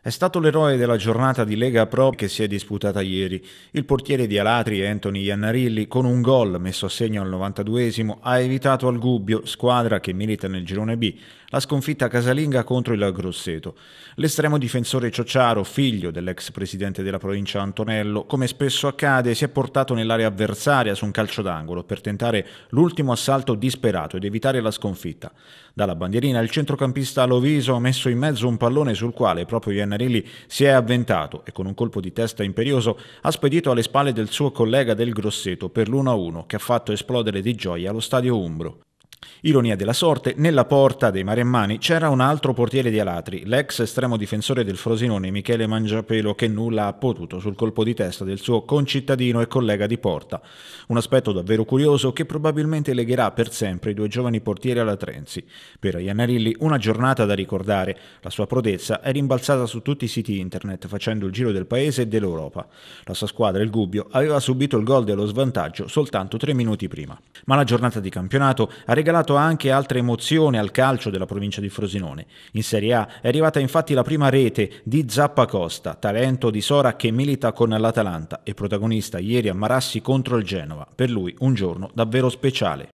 È stato l'eroe della giornata di Lega Pro che si è disputata ieri. Il portiere di Alatri, Anthony Iannarilli, con un gol messo a segno al 92esimo, ha evitato al Gubbio, squadra che milita nel girone B, la sconfitta casalinga contro il Grosseto. L'estremo difensore Ciociaro, figlio dell'ex presidente della provincia Antonello, come spesso accade, si è portato nell'area avversaria su un calcio d'angolo per tentare l'ultimo assalto disperato ed evitare la sconfitta. Dalla bandierina il centrocampista Loviso ha messo in mezzo un pallone sul quale proprio Iannarilli Pennarelli si è avventato e con un colpo di testa imperioso ha spedito alle spalle del suo collega del Grosseto per l'1-1 che ha fatto esplodere di gioia lo stadio Umbro. Ironia della sorte, nella porta dei Maremmani c'era un altro portiere di Alatri, l'ex estremo difensore del Frosinone Michele Mangiapelo che nulla ha potuto sul colpo di testa del suo concittadino e collega di porta. Un aspetto davvero curioso che probabilmente legherà per sempre i due giovani portieri alatrensi. Per Iannarilli una giornata da ricordare, la sua prodezza è rimbalzata su tutti i siti internet facendo il giro del paese e dell'Europa. La sua squadra, il Gubbio, aveva subito il gol dello svantaggio soltanto tre minuti prima. Ma la giornata di campionato ha regalato regalato anche altre emozioni al calcio della provincia di Frosinone. In Serie A è arrivata infatti la prima rete di Zappa Costa, talento di Sora che milita con l'Atalanta e protagonista ieri a Marassi contro il Genova. Per lui un giorno davvero speciale.